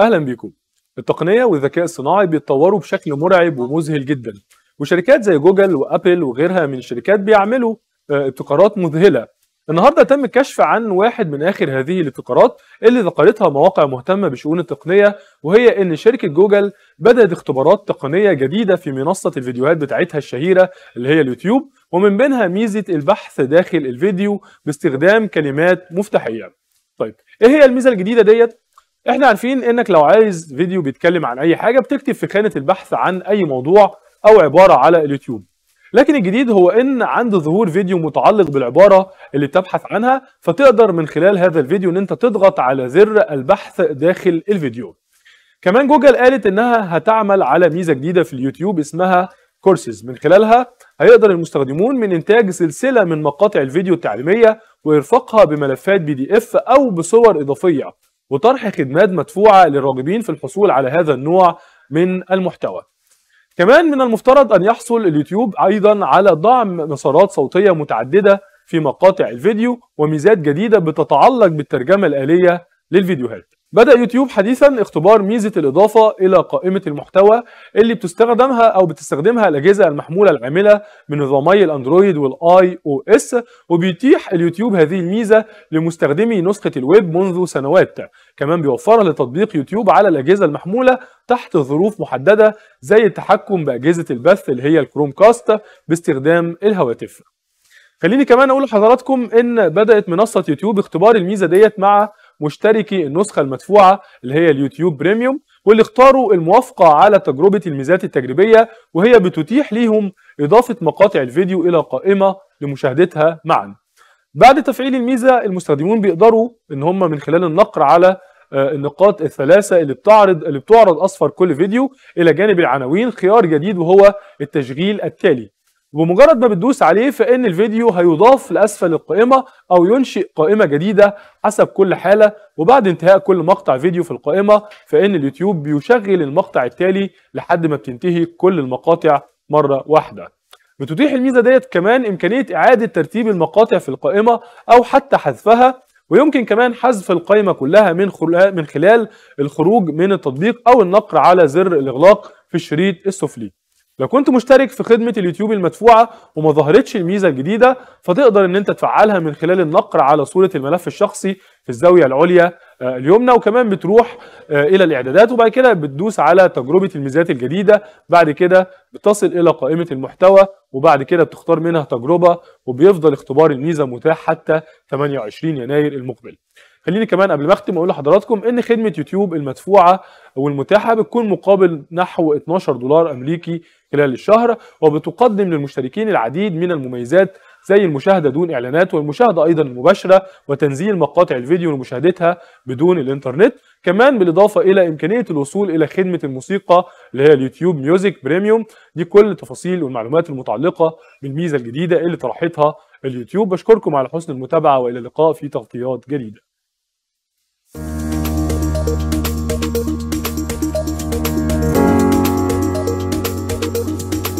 اهلا بيكم التقنيه والذكاء الصناعي بيتطوروا بشكل مرعب ومذهل جدا وشركات زي جوجل وابل وغيرها من الشركات بيعملوا آه، ابتكارات مذهله النهارده تم الكشف عن واحد من اخر هذه الابتكارات اللي ذكرتها مواقع مهتمه بشؤون التقنيه وهي ان شركه جوجل بدات اختبارات تقنيه جديده في منصه الفيديوهات بتاعتها الشهيره اللي هي اليوتيوب ومن بينها ميزه البحث داخل الفيديو باستخدام كلمات مفتاحيه طيب ايه هي الميزه الجديده ديت احنا عارفين انك لو عايز فيديو بيتكلم عن اي حاجه بتكتب في خانه البحث عن اي موضوع او عباره على اليوتيوب لكن الجديد هو ان عند ظهور فيديو متعلق بالعباره اللي بتبحث عنها فتقدر من خلال هذا الفيديو ان انت تضغط على زر البحث داخل الفيديو كمان جوجل قالت انها هتعمل على ميزه جديده في اليوتيوب اسمها كورسز من خلالها هيقدر المستخدمون من انتاج سلسله من مقاطع الفيديو التعليميه وارفاقها بملفات بي دي اف او بصور اضافيه وطرح خدمات مدفوعة للراغبين في الحصول على هذا النوع من المحتوى كمان من المفترض أن يحصل اليوتيوب أيضا على دعم مسارات صوتية متعددة في مقاطع الفيديو وميزات جديدة بتتعلق بالترجمة الآلية للفيديوهات بدأ يوتيوب حديثا اختبار ميزة الإضافة إلى قائمة المحتوى اللي بتستخدمها أو بتستخدمها الأجهزة المحمولة العاملة من نظامي الأندرويد والآي أو إس وبيتيح اليوتيوب هذه الميزة لمستخدمي نسخة الويب منذ سنوات كمان بيوفرها لتطبيق يوتيوب على الأجهزة المحمولة تحت ظروف محددة زي التحكم بأجهزة البث اللي هي الكروم كاست باستخدام الهواتف خليني كمان أقول لحضراتكم إن بدأت منصة يوتيوب اختبار الميزة ديت مع مشتركي النسخه المدفوعه اللي هي اليوتيوب بريميوم واللي اختاروا الموافقه على تجربه الميزات التجريبيه وهي بتتيح ليهم اضافه مقاطع الفيديو الى قائمه لمشاهدتها معا. بعد تفعيل الميزه المستخدمون بيقدروا ان هم من خلال النقر على آه، النقاط الثلاثة اللي بتعرض اللي بتعرض أصفر كل فيديو إلى جانب العناوين خيار جديد وهو التشغيل التالي بمجرد ما بتدوس عليه فإن الفيديو هيضاف لأسفل القائمة أو ينشئ قائمة جديدة حسب كل حالة وبعد انتهاء كل مقطع فيديو في القائمة فإن اليوتيوب بيشغل المقطع التالي لحد ما بتنتهي كل المقاطع مرة واحدة بتتيح الميزة ديت كمان إمكانية إعادة ترتيب المقاطع في القائمة أو حتى حذفها ويمكن كمان حذف القائمة كلها من من خلال الخروج من التطبيق أو النقر على زر الإغلاق في الشريط السفلي لو كنت مشترك في خدمة اليوتيوب المدفوعة وما ظهرتش الميزة الجديدة فتقدر ان انت تفعلها من خلال النقر على صورة الملف الشخصي في الزاوية العليا آه، اليمنى وكمان بتروح آه، الى الاعدادات وبعد كده بتدوس على تجربة الميزات الجديدة بعد كده بتصل الى قائمة المحتوى وبعد كده بتختار منها تجربة وبيفضل اختبار الميزة متاح حتى 28 يناير المقبل خليني كمان قبل ما اختم اقول لحضراتكم ان خدمه يوتيوب المدفوعه والمتاحه بتكون مقابل نحو 12 دولار امريكي خلال الشهر وبتقدم للمشتركين العديد من المميزات زي المشاهده دون اعلانات والمشاهده ايضا المباشره وتنزيل مقاطع الفيديو لمشاهدتها بدون الانترنت كمان بالاضافه الى امكانيه الوصول الى خدمه الموسيقى اللي هي اليوتيوب ميوزك بريميوم دي كل التفاصيل والمعلومات المتعلقه بالميزه الجديده اللي طرحتها اليوتيوب بشكركم على حسن المتابعه والى اللقاء في تغطيات جديده